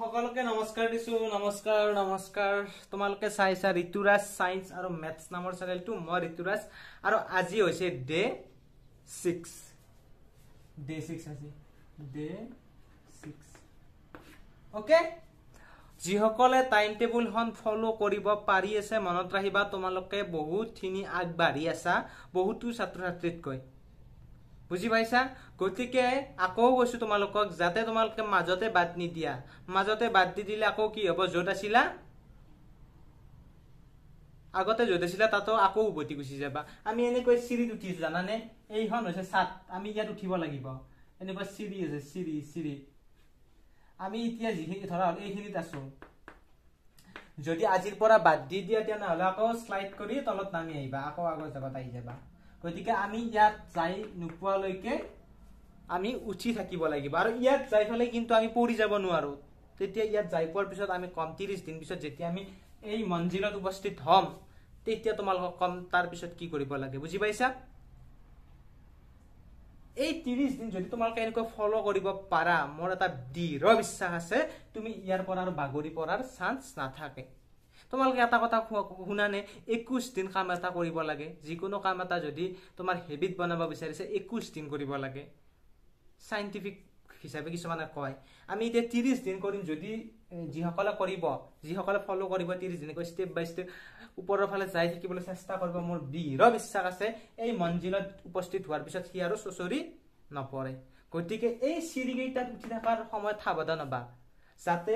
সকলোকে নমস্কাৰ দিছো নমস্কাৰ নমস্কাৰ তোমালোকে চাইছা ঋতুৰাজ চাইন্স আৰু মেথছ নামৰ চেনেলটো মই ঋতুৰাজ আৰু আজি হৈছে ডে ছিক্স ডে ছিক্স আজি ডে ছিক্স অ'কে যিসকলে টাইম টেবুলখন ফ'ল' কৰিব পাৰি আছে মনত ৰাখিবা তোমালোকে বহুতখিনি আগবাঢ়ি আছা বহুতো ছাত্ৰ ছাত্ৰীতকৈ বুজি পাইছা গতিকে আকৌ কৈছো তোমালোকক যাতে তোমালোকে মাজতে বাদ নিদিয়া মাজতে বাদ দি দিলে আকৌ কি হব য'ত আছিলা আগতে য'ত আছিলা তাতো আকৌ উভতি গুচি যাবা আমি এনেকৈ চিৰিত উঠিছো জানানে এইখন হৈছে চাত আমি ইয়াত উঠিব লাগিব এনেকুৱা চিৰি হৈছে চিৰি চিৰি আমি এতিয়া যিখিনি ধৰা হ'ল এইখিনিত আছো যদি আজিৰ পৰা বাদ দি দিয়া তেনেহ'লে আকৌ শ্লাইড কৰি তলত নামি আহিবা আকৌ আগত যাবা তাই যাবা গতিকে আমি ইয়াত যাই নোপোৱালৈকে আমি উঠি থাকিব লাগিব আৰু ইয়াত যাই পেলাই কিন্তু আমি পৰি যাব নোৱাৰো তেতিয়া ইয়াত যাই পোৱাৰ পিছত আমি কম ত্ৰিশ দিন পিছত যেতিয়া আমি এই মন্দিৰত উপস্থিত হম তেতিয়া তোমালোকক কম তাৰপিছত কি কৰিব লাগে বুজি পাইছা এই ত্ৰিশ দিন যদি তোমালোকে এনেকুৱা ফল' কৰিব পাৰা মোৰ এটা দৃঢ় বিশ্বাস আছে তুমি ইয়াৰ পৰা আৰু বাগৰি পৰাৰ চান্স নাথাকে তোমালোকে এটা কথা শুনা নে একুশ দিন কাম এটা কৰিব লাগে যিকোনো কাম এটা যদি তোমাৰ হেবিট বনাব বিচাৰিছে একুশ দিন কৰিব লাগে চাইণ্টিফিক হিচাপে কিছুমানে কয় আমি এতিয়া ত্ৰিছ দিন কৰিম যদি যিসকলে কৰিব যিসকলে ফ'ল' কৰিব ত্ৰিছ দিনকৈ ষ্টেপ বাই ষ্টেপ ওপৰৰ ফালে যাই থাকিবলৈ চেষ্টা কৰিব মোৰ দৃঢ় বিশ্বাস আছে এই মঞ্জিলত উপস্থিত হোৱাৰ পিছত সি আৰু চুচৰি নপৰে গতিকে এই চিৰিকেইটাত উঠি থকাৰ সময়ত সাৱধান হ'বা যাতে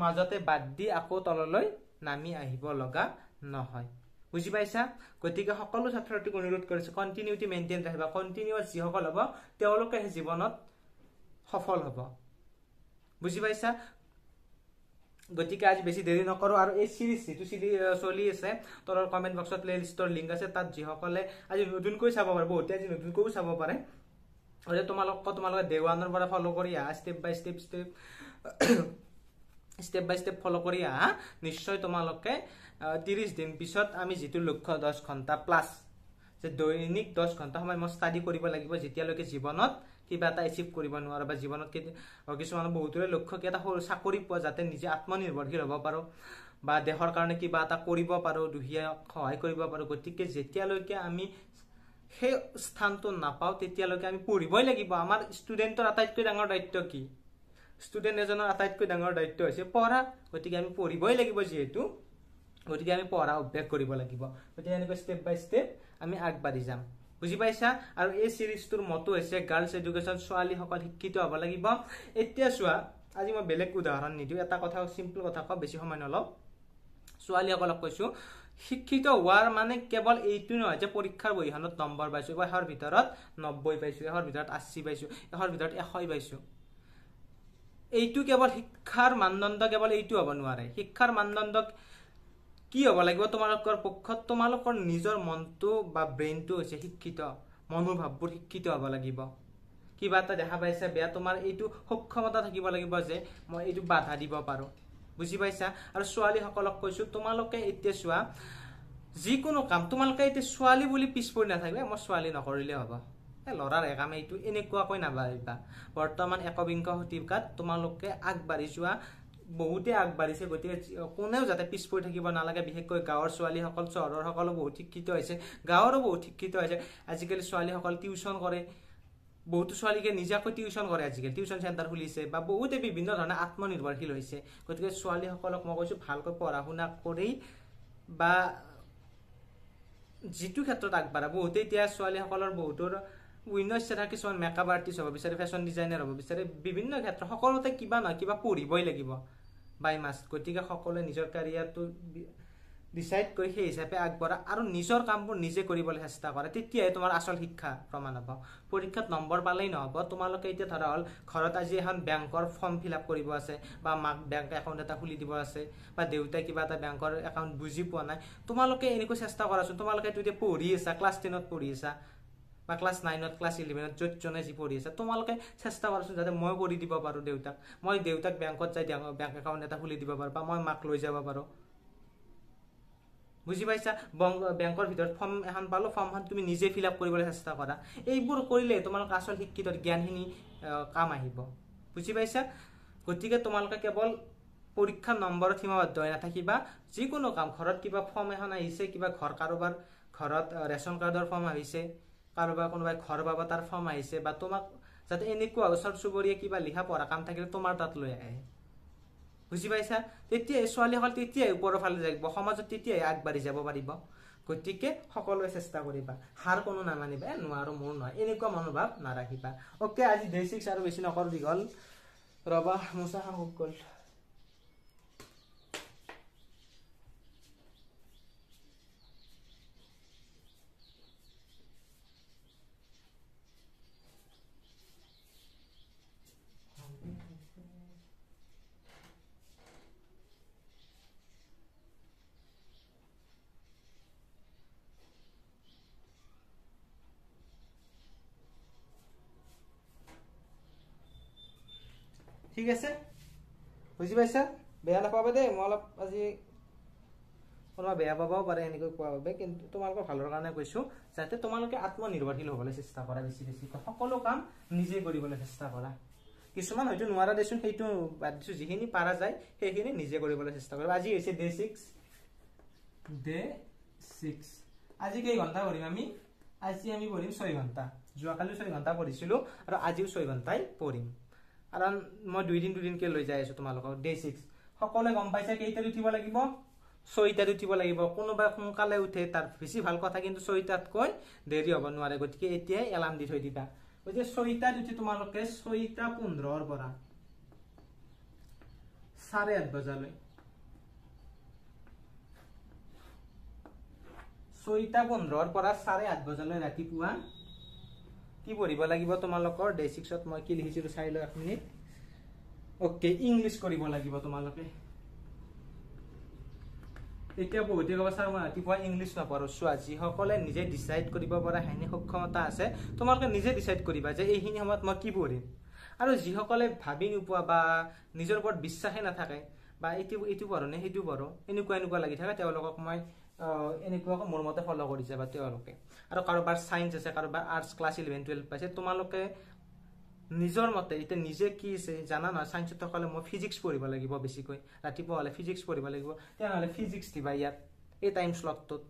মাজতে বাদ দি আকৌ তললৈ নামি আহিব লগা নহয় বুজি পাইছা গতিকে সকলো ছাত্ৰ ছাত্ৰীক অনুৰোধ কৰিছো কণ্টিনিউটি মেইনটেইন ৰাখিবা কণ্টিনিউয়াছ যিসকল হ'ব তেওঁলোকেহে জীৱনত সফল হ'ব বুজি পাইছা গতিকে আজি বেছি দেৰি নকৰোঁ আৰু এই চিৰিজ যিটো চিৰিজ চলি আছে তলৰ কমেণ্ট বক্সত প্লে লিষ্টৰ লিংক আছে তাত যিসকলে আজি নতুনকৈ চাব পাৰে বহুতে আজি নতুনকৈও চাব পাৰে আৰু তোমালোকক তোমালোকে দেৱানৰ পৰা ফ'ল' কৰি আহা step by step step step by step follow kori aha nishchoy tomaloke 30 din pisot ami jitu lokkho 10 ghonta plus je doinik 10 ghonta samay mo study koribo lagibo jetia loke jibonot kiba ta achieve koribo nuar ba jibonot ke kisu man bohutre lokkho keta hol sakori po jate nije atmanirbhorgil hobo paro ba dehor karone kiba ta koribo paro duhiya khoy koribo paro gotike jetia loke ami he sthan to napao tetia loke ami poriboi lagibo amar student or atai koi dangor daitto ki student এজনৰ আটাইতকৈ ডাঙৰ দায়িত্ব হৈছে পঢ়া গতিকে আমি পঢ়িবই লাগিব যিহেতু গতিকে আমি পঢ়া অভ্যাস কৰিব লাগিব গতিকে এনেকৈ ষ্টেপ বাই ষ্টেপ আমি আগবাঢ়ি যাম বুজি পাইছা আৰু এই চিৰিজটোৰ মতো হৈছে গাৰ্লছ এডুকেশ্যন ছোৱালীসকল শিক্ষিত হ'ব লাগিব এতিয়া চোৱা আজি মই বেলেগ উদাহৰণ নিদিওঁ এটা কথা চিম্পল কথা কওঁ বেছি সময় নলওঁ ছোৱালীসকলক কৈছোঁ শিক্ষিত হোৱাৰ মানে কেৱল এইটো নহয় যে পৰীক্ষাৰ বহীখনত নম্বৰ পাইছোঁ বা এশৰ ভিতৰত নব্বৈ পাইছোঁ এশৰ ভিতৰত আশী পাইছোঁ এশৰ ভিতৰত এশই পাইছোঁ এইটো কেৱল শিক্ষাৰ মানদণ্ড কেৱল এইটো হ'ব নোৱাৰে শিক্ষাৰ মানদণ্ড কি হ'ব লাগিব তোমালোকৰ পক্ষত তোমালোকৰ নিজৰ মনটো বা ব্ৰেইনটো হৈছে শিক্ষিত মনোভাৱবোৰ শিক্ষিত হ'ব লাগিব কিবা এটা দেখা পাইছা বেয়া তোমাৰ এইটো সক্ষমতা থাকিব লাগিব যে মই এইটো বাধা দিব পাৰোঁ বুজি পাইছা আৰু ছোৱালীসকলক কৈছোঁ তোমালোকে এতিয়া চোৱা যিকোনো কাম তোমালোকে এতিয়া ছোৱালী বুলি পিছ পৰি নাথাকিবা মই ছোৱালী নকৰিলে হ'ব লৰাৰ এগামে এইটো এনেকুৱাকৈ নাভাবিবা বৰ্তমান একবিংশ শতিকাত তোমালোকে আগবাঢ়ি যোৱা বহুতে আগবাঢ়িছে গতিকে কোনেও যাতে পিছ পৰি থাকিব নালাগে বিশেষকৈ গাঁৱৰ ছোৱালীসকল চহৰৰসকলো বহুত শিক্ষিত হৈছে গাঁৱৰো বহুত শিক্ষিত হৈছে আজিকালি ছোৱালীসকল টিউচন কৰে বহুতো ছোৱালীকে নিজাকৈ টিউচন কৰে আজিকালি টিউচন চেণ্টাৰ খুলিছে বা বহুতে বিভিন্ন ধৰণে আত্মনিৰ্ভৰশীল হৈছে গতিকে ছোৱালীসকলক মই কৈছোঁ ভালকৈ পঢ়া শুনা কৰি বা যিটো ক্ষেত্ৰত আগবাঢ়া বহুতে এতিয়া ছোৱালীসকলৰ বহুতৰ উইনাৰ চেটাৰ কিছুমান মেকআপ আৰ্টিষ্ট হ'ব বিচাৰে ফেশ্বন ডিজাইনাৰ হ'ব বিচাৰে বিভিন্ন ক্ষেত্ৰত সকলোতে কিবা নহয় কিবা পঢ়িবই লাগিব বাই মাষ্ট গতিকে সকলোৱে নিজৰ কেৰিয়াৰটো ডিচাইড কৰি সেই হিচাপে আগবঢ়া আৰু নিজৰ কামবোৰ নিজে কৰিবলৈ চেষ্টা কৰা তেতিয়াহে তোমাৰ আচল শিক্ষা প্ৰমাণ হ'ব পৰীক্ষাত নম্বৰ পালেই নহ'ব তোমালোকে এতিয়া ধৰা হ'ল ঘৰত আজি এখন বেংকৰ ফৰ্ম ফিল আপ কৰিব আছে বা মাক বেংক একাউণ্ট এটা খুলি দিব আছে বা দেউতাই কিবা এটা বেংকৰ একাউণ্ট বুজি পোৱা নাই তোমালোকে এনেকৈ চেষ্টা কৰাচোন তোমালোকে এইটো এতিয়া পঢ়ি আছা ক্লাছ টেনত পঢ়ি আছা বা ক্লাছ নাইনত ক্লাছ ইলেভেনত য'ত যোনে যি পঢ়ি আছে তোমালোকে চেষ্টা কৰাচোন যাতে মই কৰি দিব পাৰোঁ দেউতাক মই দেউতাক বেংকত যাই বেংক একাউণ্ট এটা খুলি দিব পাৰোঁ বা মই মাক লৈ যাব পাৰোঁ বুজি পাইছা বেংকৰ ভিতৰত ফৰ্ম এখন পালোঁ ফৰ্মখন তুমি নিজে ফিল আপ কৰিবলৈ চেষ্টা কৰা এইবোৰ কৰিলে তোমালোকৰ আচল শিক্ষিতৰ জ্ঞানখিনি কাম আহিব বুজি পাইছা গতিকে তোমালোকে কেৱল পৰীক্ষা নম্বৰত সীমাবদ্ধ হৈ নাথাকিবা যিকোনো কাম ঘৰত কিবা ফৰ্ম এখন আহিছে কিবা ঘৰ কাৰোবাৰ ঘৰত ৰেচন কাৰ্ডৰ ফৰ্ম আহিছে কাৰোবাৰ কোনোবাই ঘৰ বাবা তাৰ ফৰ্ম আহিছে বা তোমাক যাতে এনেকুৱা ওচৰ চুবুৰীয়ে কিবা লিখা পঢ়া কাম থাকিলে তোমাৰ তাত লৈ আহে বুজি পাইছা তেতিয়াই ছোৱালীসকল তেতিয়াই ওপৰৰ ফালে যাব সমাজত তেতিয়াই আগবাঢ়ি যাব পাৰিব গতিকে সকলোৱে চেষ্টা কৰিবা হাৰ কোনো নামানিবা এ নোৱাৰো মোৰ নহয় এনেকুৱা মনোভাৱ নাৰাখিবা অ'কে আজি ডে ছিক্স আৰু বেছি নকৰো দীঘল ৰবা মোচা হওক গ'ল ঠিক আছে বুজি পাইছা বেয়া নাপাবে দেই মই অলপ আজি কোনোবা বেয়া পাবও পাৰে এনেকৈ কোৱাৰ বাবে কিন্তু তোমালোকৰ ভালৰ কাৰণে কৈছোঁ যাতে তোমালোকে আত্মনিৰ্ভৰশীল হ'বলৈ চেষ্টা কৰা বেছি বেছি সকলো কাম নিজে কৰিবলৈ চেষ্টা কৰা কিছুমান হয়তো নোৱাৰা দেচোন সেইটো বাদ দিছোঁ যিখিনি পাৰা যায় সেইখিনি নিজে কৰিবলৈ চেষ্টা কৰিব আজি হৈছে ডে ছিক্স ডে ছিক্স আজি কেইঘণ্টা পঢ়িম আমি আজি আমি পঢ়িম ছয় ঘণ্টা যোৱাকালিও ছয় ঘণ্টা পঢ়িছিলোঁ আৰু আজিও ছয় ঘণ্টাই পঢ়িম কারণ মানে দুদিন দুদিনকে যাই আছো তোমালক ডে সিক্স সকলে গম পাইছে কেইটাত উঠিব লাগিব ছয়টাত উঠিব লাগিব কোনোবাই সোনকালে উঠে তার বেশি ভাল কথা কিন্তু ছয়টাতকৈ দেরি হব নয় গতি এতিয়াই এলাৰ্ম দি থৈ দিবা গতি ছয়টাত উঠি তোমালোকে ছয়টা পনেৰোৰ পৰা চাৰে আঠ বজালৈ ছয়টা পনেৰোৰ পৰা চাৰে আঠ বজালৈ ৰাতিপুৱা কি পঢ়িব লাগিব তোমালোকৰ ডে ছিক্সত মই কি লিখিছিলো চাই লওঁ এক মিনিট অ'কে ইংলিছ কৰিব লাগিব তোমালোকে এতিয়া বহুতে ক'ব ছাৰ মই ৰাতিপুৱা ইংলিছ নপঢ়ো চোৱা যিসকলে নিজে ডিচাইড কৰিব পৰা সেইখিনি সক্ষমতা আছে তোমালোকে নিজে ডিচাইড কৰিবা যে এইখিনি সময়ত মই কি পঢ়িম আৰু যিসকলে ভাবি নোপোৱা বা নিজৰ ওপৰত বিশ্বাসেই নাথাকে বা এইটো এইটো পঢ়োঁ সেইটো পঢ়োঁ এনেকুৱা এনেকুৱা লাগি থাকে তেওঁলোকক মই এনেকুৱাকৈ মোৰ মতে ফ'ল' কৰিছে বা তেওঁলোকে আৰু কাৰোবাৰ চায়েন্স আছে কাৰোবাৰ আৰ্টছ ক্লাছ ইলেভেন টুৱেলভ পাইছে তোমালোকে নিজৰ মতে এতিয়া নিজে কি আছে জানা নহয় চায়েন্সত থকালে মই ফিজিক্স পঢ়িব লাগিব বেছিকৈ ৰাতিপুৱা হ'লে ফিজিক্স পঢ়িব লাগিব তেনেহ'লে ফিজিক্স দিবা ইয়াত এই টাইম শ্লটটোত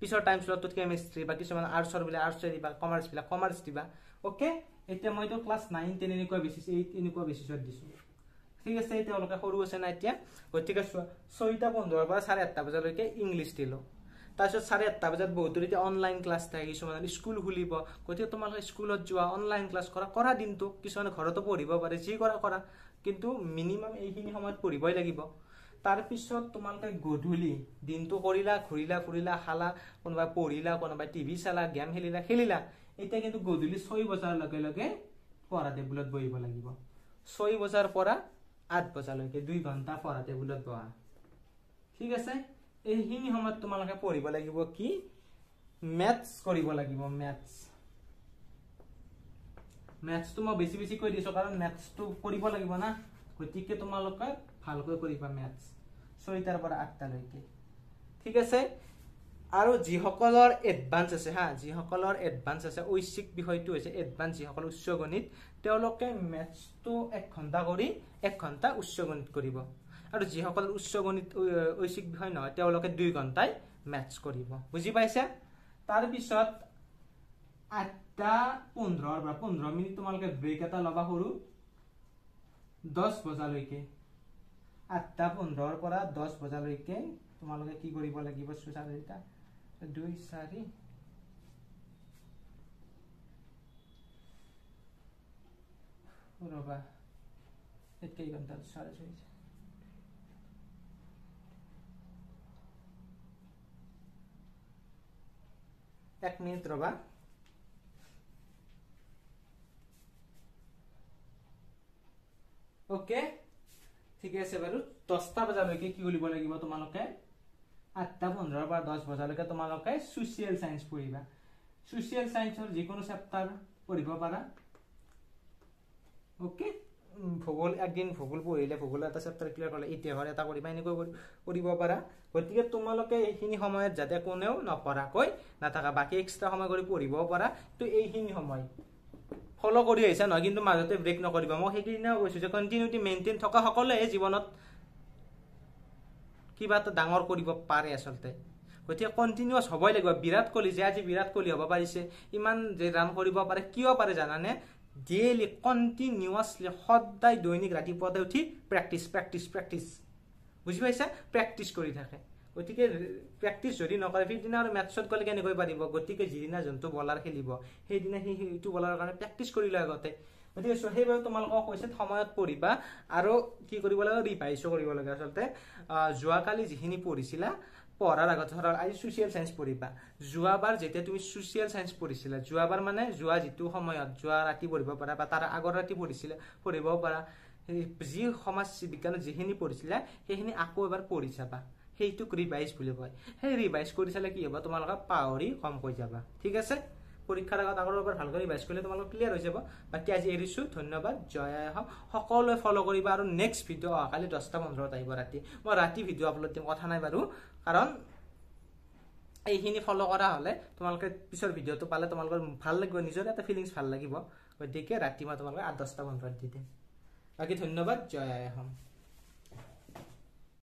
পিছৰ টাইম শ্লটটোত কেমেষ্ট্ৰি বা কিছুমান আৰ্টছৰ বোলে আৰ্টছে দিবা কমাৰ্চ বিলাক কমাৰ্চ দিবা অ'কে এতিয়া মইতো ক্লাছ নাইন টেন এনেকুৱা বেচিছোঁ এইট এনেকুৱা বেচিছত দিছোঁ ঠিক আছে তেওঁলোকে সৰু আছে না এতিয়া গতিকে ছয়টা পোন্ধৰৰ পৰা চাৰে আঠটা বজালৈকে ইংলিছ দিলোঁ তাৰপিছত চাৰে আঠটা বজাত বহুতো এতিয়া অনলাইন ক্লাছ থাকে কিছুমানে স্কুল খুলিব গতিকে তোমালোকে স্কুলত যোৱা অনলাইন ক্লাছ কৰা কৰা দিনটো কিছুমানে ঘৰতো পঢ়িব পাৰে যি কৰা কৰা কিন্তু মিনিমাম এইখিনি সময়ত পঢ়িবই লাগিব তাৰপিছত তোমালোকে গধূলি দিনটো কৰিলা ঘূৰিলা ফুৰিলা খালা কোনোবাই পঢ়িলা কোনোবাই টিভি চালা গেম খেলিলা খেলিলা এতিয়া কিন্তু গধূলি ছয় বজাৰ লগে লগে পঢ়া টেবুলত বহিব লাগিব ছয় বজাৰ পৰা আঠ বজালৈকে দুই ঘণ্টা পঢ়া টেবুলত বহা ঠিক আছে এইখিনি সময়ত তোমালোকে পঢ়িব লাগিব কি মেথছ কৰিব লাগিব মেথছ মেথছটো মই বেছি বেছি কৈ দিছোঁ কাৰণ মেথছটো কৰিব লাগিব না গতিকে তোমালোকে ভালকৈ কৰিবা মেথছ ছয়টাৰ পৰা আঠটালৈকে ঠিক আছে আৰু যিসকলৰ এডভান্স আছে হা যিসকলৰ এডভান্স আছে ঐচ্ছিক বিষয়টো হৈছে এডভান্স যিসকল উচ্চ গণিত তেওঁলোকে মেথছটো এক ঘণ্টা কৰি এক ঘণ্টা উচ্চ গণিত কৰিব আৰু যিসকল উচ্চ গণিত ঐচিক বিষয় নহয় তেওঁলোকে দুই ঘণ্টাই মেথছ কৰিব বুজি পাইছা তাৰপিছত আঠটা পোন্ধৰৰ পৰা পোন্ধৰ মিনিট তোমালোকে ব্ৰেক এটা ল'বা সৰু দহ বজালৈকে আঠটা পোন্ধৰৰ পৰা দহ বজালৈকে তোমালোকে কি কৰিব লাগিব চাৰিটা দুই চাৰি Boroba. Et keegi on tal saalis hoidnud. এক মিনিট রবা ওকে ঠিকে আছে বাৰু দহটা বজালৈকে কি কৰিব লাগিব তোমালোকে আঠটা পোন্ধৰৰ পৰা দহ বজালৈকে তোমালোকে ছ'চিয়েল ছায়েন্স পঢ়িবা ছ'চিয়েল ছায়েন্সৰ যিকোনো চেপ্টাৰ পঢ়িব পাৰা ওকে ভূগোল একদিন ভূগোল পঢ়িলে ভূগোলৰ এটা চেপ্টাৰ ক্লিয়াৰ কৰিলে ইতিহাসৰ এটা কৰিবা এনেকৈ কৰিব পাৰা গতিকে তোমালোকে এইখিনি সময়ত যাতে কোনেও নপৰাকৈ নাথাকা বাকী এক্সট্ৰা সময় কৰি পঢ়িব পাৰা তো এইখিনি সময় ফল' কৰি আহিছা নহয় কিন্তু মাজতে ব্ৰেক নকৰিবা মই সেইকেইদিনা কৈছোঁ যে কণ্টিনিউটি মেইনটেইন থকা সকলোৱে জীৱনত কিবা এটা ডাঙৰ কৰিব পাৰে আচলতে গতিকে কণ্টিনিউৱাছ হ'বই লাগিব বিৰাট কোহলি যে আজি বিৰাট কোহলি হ'ব পাৰিছে ইমান যে ৰাণ কৰিব পাৰে কিয় পাৰে জানানে ডেইলি কণ্টিনিউৱাছলি সদায় দৈনিক ৰাতিপুৱাতে উঠি প্ৰেক্টিচ প্ৰেক্টিচ প্ৰেক্টিচ বুজি পাইছা প্ৰেক্টিচ কৰি থাকে গতিকে প্ৰেক্টিচ যদি নকৰে সেইদিনা আৰু মেটছত গ'লে কেনেকৈ পাৰিব গতিকে যিদিনা যোনটো বলাৰ খেলিব সেইদিনা সেই সেইটো বলাৰৰ কাৰণে প্ৰেক্টিছ কৰিলে আগতে গতিকে সেইবাবে তোমালোকক কৈছে সময়ত পঢ়িবা আৰু কি কৰিব লাগে ৰিভাইজো কৰিব লাগে আচলতে যোৱাকালি যিখিনি পঢ়িছিলা পড়ার আগত ধরো আজ সোশিয়াল সায়েন্স পড়িবা যাবার যেটা তুমি সোশিয়াল সায়েন্স পড়ছিলা যাবার মানে যা যে সময়ত যা রাতে পড়ব পারা বা তার আগর রাতে পড়ছিলা পড়িব পারা যি সমাজ বিজ্ঞানত যিখিনি পড়ছিলা সেইখিনি আকৌ এবাৰ পড়ি চাবা সেইটোক ৰিভাইজ বুলি কয় সেই ৰিভাইজ কৰি চালে কি হ'ব তোমালোকে পাহৰি কম কৈ যাবা ঠিক আছে পৰীক্ষাৰ আগত আগৰ এবাৰ ভালকৈ ৰিভাইজ কৰিলে তোমালোক ক্লিয়াৰ হৈ যাব বাকী আজি এৰিছোঁ ধন্যবাদ জয় হওক সকলোৱে ফ'ল' কৰিবা আৰু নেক্সট ভিডিঅ' অহা কালি দহটা পোন্ধৰত আহিব ৰাতি মই ৰাতি ভিডিঅ' আপলোড দিম কথা নাই বাৰু কাৰণ এইখিনি ফ'ল' কৰা হ'লে তোমালোকে পিছৰ ভিডিঅ'টো পালে তোমালোকৰ ভাল লাগিব নিজৰ এটা ফিলিংছ ভাল লাগিব গতিকে ৰাতি মই তোমালোকে আঠ দহটা মন্ত্ৰত দি দিম বাকী ধন্যবাদ জয় আই আহম